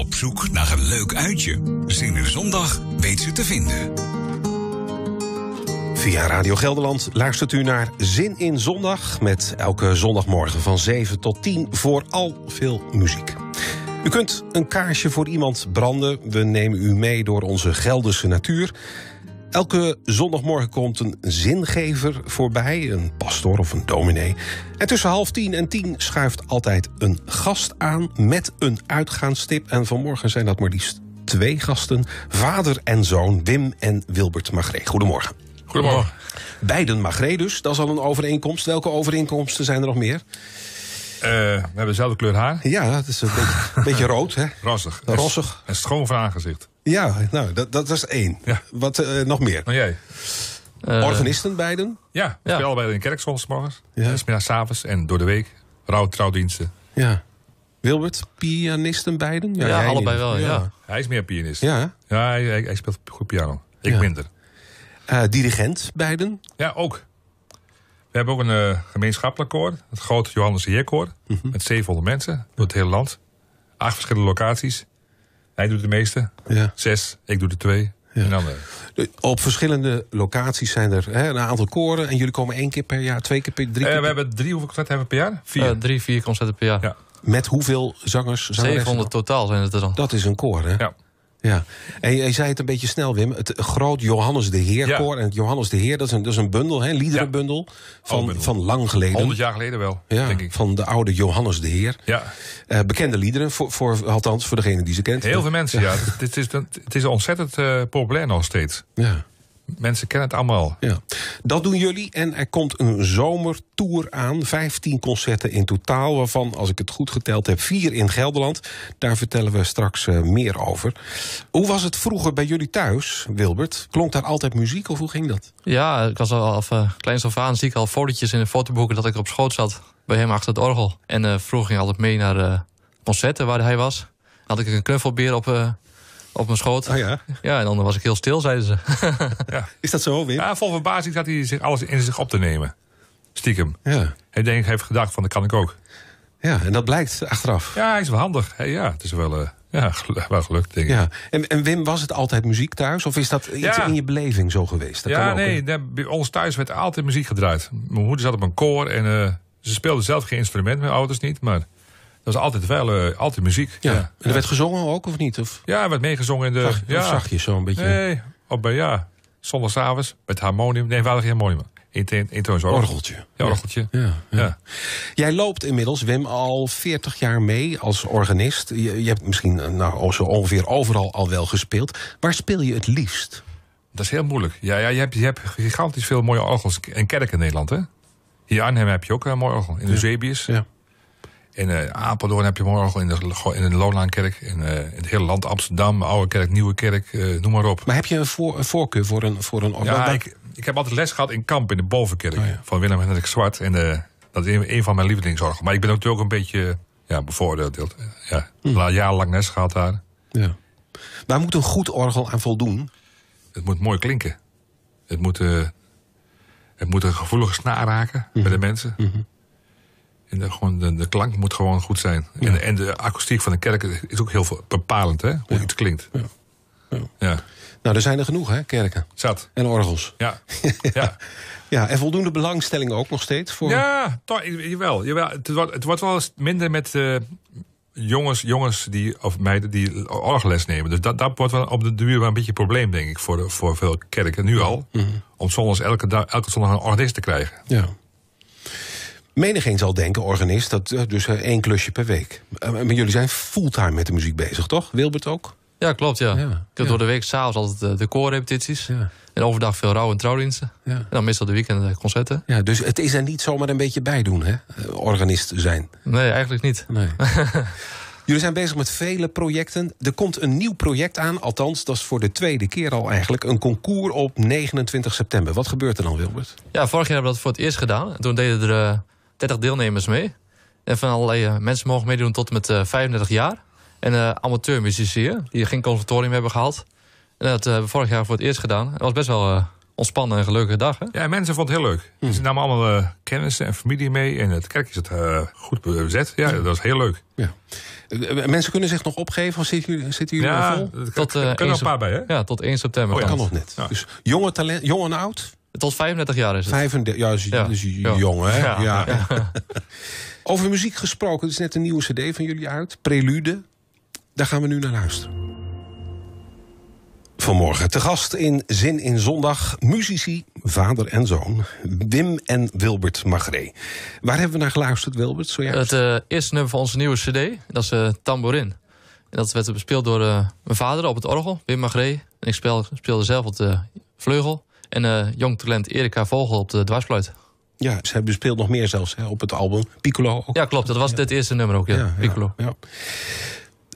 Op zoek naar een leuk uitje? Zin in zondag weet ze te vinden. Via Radio Gelderland luistert u naar Zin in Zondag... met elke zondagmorgen van 7 tot 10 voor al veel muziek. U kunt een kaarsje voor iemand branden. We nemen u mee door onze Gelderse natuur. Elke zondagmorgen komt een zingever voorbij, een pastoor of een dominee. En tussen half tien en tien schuift altijd een gast aan met een uitgaanstip. En vanmorgen zijn dat maar liefst twee gasten: vader en zoon, Wim en Wilbert Magree. Goedemorgen. Goedemorgen. Beiden Magree dus, dat is al een overeenkomst. Welke overeenkomsten zijn er nog meer? Eh, we hebben dezelfde kleur haar. Ja, het is een beetje, rood. Hè? Rossig. Rossig. En schoon van aangezicht. Ja, nou, dat, dat was één. Wat eh, nog meer? Nou, jij. Eh, Organisten beiden? Ja, ja. allebei in de kerk, meer morgens. en door de week. Rouw, trouwdiensten. Ja. Wilbert, pianisten beiden? Ja, allebei wel, ja. Hij is meer pianist. Ja, ja hij, hij, speelt goed piano. Ik minder. Eh, dirigent beiden? Ja, ook. We hebben ook een uh, gemeenschappelijk koor. Het grote Johannes Heerkoor. Mhm. Met 700 mensen door het hele land. Acht verschillende locaties. Hij doet de meeste. Ja. Zes, ik doe de twee. En eh, Op verschillende locaties zijn er hè, een aantal koren. En jullie komen één keer per jaar, twee keer per drie eh, keer. we hebben drie, hoeveel concerten hebben we per jaar? Vier. Eh, drie, vier concerten per jaar. Ja. Met hoeveel zangers? 700 totaal zijn het er dan. Dat is een koor, hè? Ja. Ja, en je zei het een beetje snel, Wim. Het groot Johannes de Heer koor. En het Johannes de Heer, dat is een, een bundel, hè, liederenbundel. Van, oh, van lang geleden. 100 jaar geleden wel, denk ik. Van de oude Johannes de Heer. Ja. Eh, bekende liederen, voor, voor, althans voor degene die ze kent. Heel veel mensen, ja. het, is, het is ontzettend eh, populair nog steeds. Ja mensen kennen het allemaal. Ja. Dat doen jullie en er komt een zomertour aan. vijftien concerten in totaal, waarvan, als ik het goed geteld heb, vier in Gelderland. Daar vertellen we straks eh, meer over. Hoe was het vroeger bij jullie thuis, Wilbert? Klonk daar altijd muziek of hoe ging dat? Ja, ik was al af uh, eh, kleins af aan, zie ik al fotootjes in de fotoboeken dat ik op schoot zat. Bij hem achter het orgel. En uh, vroeger ging ik altijd mee naar uh, concerten waar hij was. had ik een knuffelbeer op op mijn schoot. Oh ja. ja, en dan was ik heel stil, zeiden ze. ja. Is dat zo, Wim? Ja, vol verbazing zat hij zich alles in zich op te nemen. Stiekem. Ja. Hij denk, heeft gedacht van, dat kan ik ook. Ja, en dat blijkt achteraf. Ja, hij is wel handig. ja, het is wel, uh, ja, wel gelukt, denk ik. Ja. En, en Wim, was het altijd muziek thuis? Of is dat iets in je beleving zo geweest? Dat ja, ook, nee, bij ons thuis werd altijd muziek gedraaid. Mijn moeder zat op een koor en eh, ze speelde zelf geen instrument, mijn ouders niet. Maar dat was altijd wel eh, altijd muziek. Ja. En er werd gezongen ook, of niet? Of? Ja, werd meegezongen in de. ja. zachtjes zo een beetje. Nee, op, eh, ja. Zondagavond met harmonium. Nee, wel geen harmonium. Intoons orgeltje. Ja, orgeltje. Ja, ja. ja, Jij loopt inmiddels, Wim, al 40 jaar mee als organist. Je, je, hebt misschien eh, nou, zo ongeveer overal al wel gespeeld. Waar speel je het liefst? Dat is heel moeilijk. Ja, ja je, hebt, je hebt gigantisch veel mooie orgels en kerken in Nederland. Hè? Hier in Arnhem heb je ook een mooi orgel. In de Zeebiers. Ja. In eh, Apeldoorn heb je morgen in, de, in Loonlaankerk. In, eh, in, het hele land Amsterdam, Oude Kerk, Nieuwe Kerk, eh, noem maar op. Maar heb je een, voorkeur voor een, voor een Ja, ik, heb altijd les gehad in Kamp, in de Bovenkerk. Oh, van Willem Hendrik Zwart. En dat is een, van mijn lievelingsorgels. Maar ik ben natuurlijk ook een beetje ja, bevoordeeld. Ja, hm. Jarenlang les gehad daar. Ja. Waar moet een goed orgel aan voldoen? Het moet mooi klinken. Het moet, het moet een gevoelige snaar raken mhm. bij de mensen. Mhm. En de, gewoon de, de, klank moet gewoon goed zijn. En, de akoestiek van de kerk is ook heel veel bepalend, hè? Hoe iets klinkt. Ja. ja. Nou, er zijn er genoeg, hè, kerken. Zat. En orgels. Ja. ja. ja, en voldoende belangstelling ook nog steeds voor... Ja, toch, jawel. jawel. Het, wordt, het wordt wel eens minder met eh, jongens, jongens die, of meiden die orgelles nemen. Dus dat, dat wordt wel op de duur wel een beetje een probleem, denk ik, voor, de, voor veel kerken. Nu al, mhm. om zondags elke, elke zondag een organist te krijgen. Ja. Menigeen zal denken, organist, dat eh, dus eh, één klusje per week. Eh, maar jullie zijn fulltime met de muziek bezig, toch? Wilbert ook? Ja, klopt, ja. ja, door de week s'avonds altijd de koorrepetities. En overdag veel rouw- en trouwdiensten. En dan meestal de weekenden concerten. Ja, dus het is er niet zomaar een beetje bij doen, hè? Organist zijn. Nee, eigenlijk niet. Nee. Jullie zijn bezig met vele projecten. Er komt een nieuw project aan, althans, dat is voor de tweede keer al eigenlijk. Een concours op 29 september. Wat gebeurt er dan, Wilbert? Ja, vorig jaar hebben we dat voor het eerst gedaan. Toen deden er 30 deelnemers mee. En van allerlei eh, mensen mogen meedoen tot met 35 eh, jaar. En uh, eh, amateurmuzici die geen conservatorium hebben gehad. En dat hebben we vorig jaar voor het eerst gedaan. Het was best wel ontspannen en gelukkige dag. Hè? Ja, mensen vonden het heel leuk. Hmm. Ze namen allemaal uh, kennissen en familie mee. En het kerkje is het goed bezet. Ja, dat was heel leuk. Ja. Mensen kunnen zich nog opgeven of zitten jullie, zitten jullie ja, vol? er kunnen een paar bij, Ja, tot 1 september. Oh, ja. kan nog net. Dus jonge, talent, jong en oud? Tot 35 jaar is het. 35, ja, is, je is jong, hè? Ja. Over muziek gesproken, er is net een nieuwe cd van jullie uit. Prelude. Daar gaan we nu naar luisteren. Vanmorgen te gast in Zin in Zondag, muzici, vader en zoon, Wim en Wilbert Magré. Waar hebben we naar geluisterd, Wilbert? Zojuist? Het eh, eerste nummer van onze nieuwe CD, dat is uh, eh, Tambourin. dat werd bespeeld door eh, mijn vader op het orgel, Wim Magré. En ik speel, speelde zelf op de vleugel. En jong eh, talent Erika Vogel op de dwarsfluit. Ja, ze speelt nog meer zelfs hè, op het album. Piccolo ook. Ja, klopt. Dat was ja. dit eerste nummer ook, ja. Piccolo. Ja,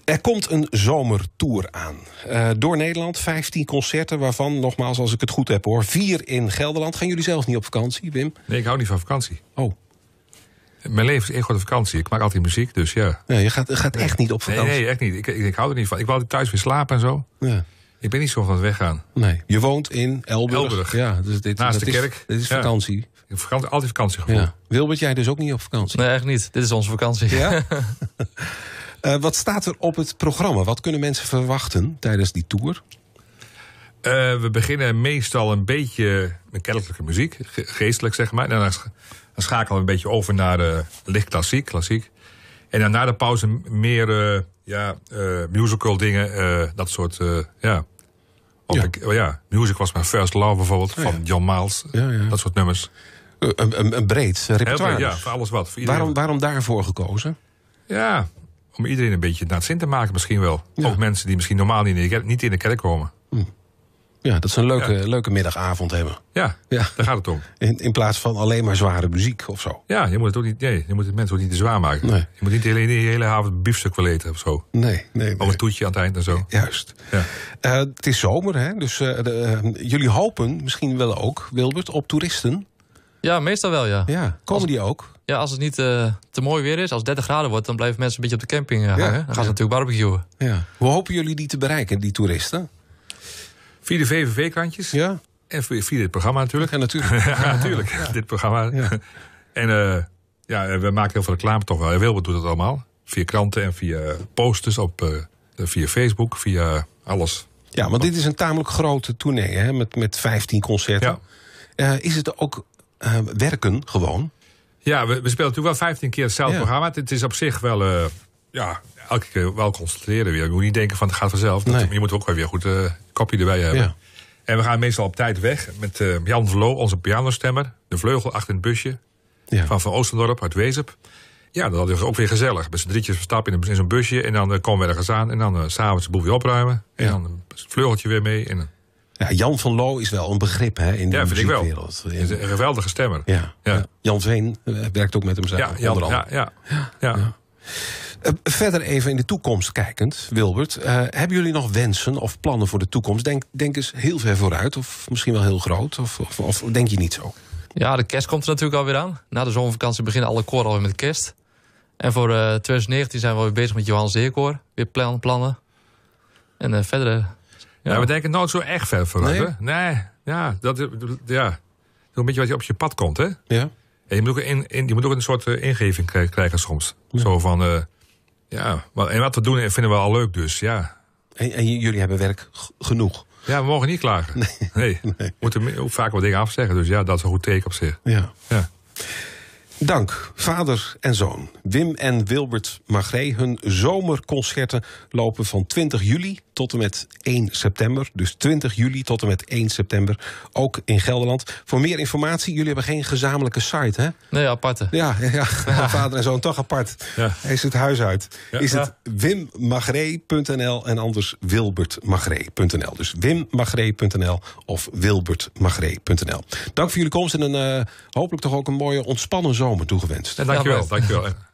er komt een zomertour aan. Eh, door Nederland, 15 concerten, waarvan, nogmaals als ik het goed heb hoor... vier in Gelderland. Gaan jullie zelf niet op vakantie, Wim? Nee, ik hou niet van vakantie. Oh. Mijn leven is echt op vakantie. Ik maak altijd muziek, dus ja. Nee, je gaat, gaat echt niet op vakantie? Nee, echt niet. Ik, ik, ik, hou er niet van. Ik wou thuis weer slapen en zo. Ja. Ik ben niet zo van het weggaan. Nee. Je woont in Elburg. Ja, dus dit, Naast de kerk. Is, dit is vakantie. Ik vakantie altijd vakantiegevoel. Ja. Wilbert, jij dus ook niet op vakantie? Nee, eigenlijk niet. Dit is onze vakantie. Ja? Eh, wat staat er op het programma? Wat kunnen mensen verwachten tijdens die tour? Eh, we beginnen meestal een beetje met kerkelijke muziek, geestelijk zeg maar. daarna schakelen we een beetje over naar uh, licht klassiek, klassiek. En dan na de pauze meer ja, musical dingen, dat soort ja, ja. Ik, oh ja, music was mijn first love bijvoorbeeld, oh van John Miles. dat soort nummers. Eh, een, een, een breed repertoire. ja, voor alles wat. Voor waarom, waarom daarvoor gekozen? Ja, om iedereen een beetje naar het te maken misschien wel. Ook mensen die misschien normaal niet in de kerk, niet in de kerk komen. Hm. Ja, dat ze een leuke, leuke middagavond hebben. Ja, ja, daar gaat het om. In, in plaats van alleen maar zware muziek of zo. Ja, je moet het ook niet, nee, je moet het mensen ook niet te zwaar maken. Nee. Je moet niet de hele, de hele avond biefstuk wel eten of zo. Nee, nee. Of een toetje aan het eind en zo. Juist. Ja. Eh, het is zomer, hè? Dus eh, eh, jullie hopen misschien wel ook, Wilbert, op toeristen. Ja, meestal wel, ja. ja komen die ook? Ja, als het niet te mooi weer is, als het 30 graden wordt... dan blijven mensen een beetje op de camping hangen. Ja, dan gaan ze natuurlijk barbecuen. Ja. Hoe hopen jullie die te bereiken, die toeristen? Via de VVV-kantjes. Ja. En via dit programma natuurlijk. En natuurlijk. ja, natuurlijk. Dit programma. En eh, ja, eh, we maken heel veel reclame toch wel. Wilbert doet dat allemaal. Via kranten en via posters, op, eh, via Facebook, via alles. Ja, want dit is een tamelijk grote tournee hè, met, met 15 concerten. is het ook werken gewoon? Ja, we, we spelen natuurlijk wel 15 keer hetzelfde programma. Het is op zich wel ja, elke keer wel constateren weer. Je moet niet denken van het gaat vanzelf. Je moet ook wel weer goed uh, kopje erbij hebben. En we gaan meestal op tijd weg met eh, Jan Jan Lo onze pianostemmer. De vleugel achter in het busje. Ja. Van Van Oostendorp uit Wezep. Ja, dat is ook weer gezellig. Met z'n drietjes verstappen in, zo'n busje. En dan eh, komen we ergens aan. En dan uh, s'avonds de boel weer opruimen. En dan een vleugeltje weer mee. En, ja, Jan van Lo is wel een begrip hè, in de ja, muziekwereld. Ja, vind ik wel. Een geweldige stemmer. Ja. Jan Veen werkt ook met hem samen, ja, Jan, onder andere. ja. ja. Eh, verder even in de toekomst kijkend, Wilbert. Eh, hebben jullie nog wensen of plannen voor de toekomst? Denk, denk eens heel ver vooruit, of misschien wel heel groot, of, of, denk je niet zo? Ja, de kerst komt er natuurlijk alweer aan. Na de zomervakantie beginnen alle koren alweer met kerst. En voor uh, eh, 2019 zijn we weer bezig met Johan Zeekoor Weer plannen. En uh, verder... Ja. we denken nooit zo echt ver vooruit. Nee? nee? ja, dat, ja. een beetje wat je op je pad komt, hè? Ja. je, moet ook in, in, je moet ook een soort ingeving krijgen, soms. Zo van, ja, en wat we doen eh, vinden we al leuk dus, ja. En, en jullie hebben werk genoeg. Ja, we mogen niet klagen. Nee. nee. nee. We moeten vaak wat dingen afzeggen. Dus ja, dat is een goed teken op zich. Ja. ja. Dank, vader en zoon. Wim en Wilbert Magree. Hun zomerconcerten lopen van 20 juli tot en met 1 september. Dus 20 juli tot en met 1 september. Ook in Gelderland. Voor meer informatie, jullie hebben geen gezamenlijke site, hè? Nee, aparte. Ja, ja, vader en zoon toch apart. Ja. is het huis uit. is het wimmagree.nl en anders wilbertmagree.nl. Dus wimmagree.nl of wilbertmagree.nl. Dank voor jullie komst en een, eh, hopelijk toch ook een mooie ontspannen zomer toegewenst. En dankjewel, dankjewel.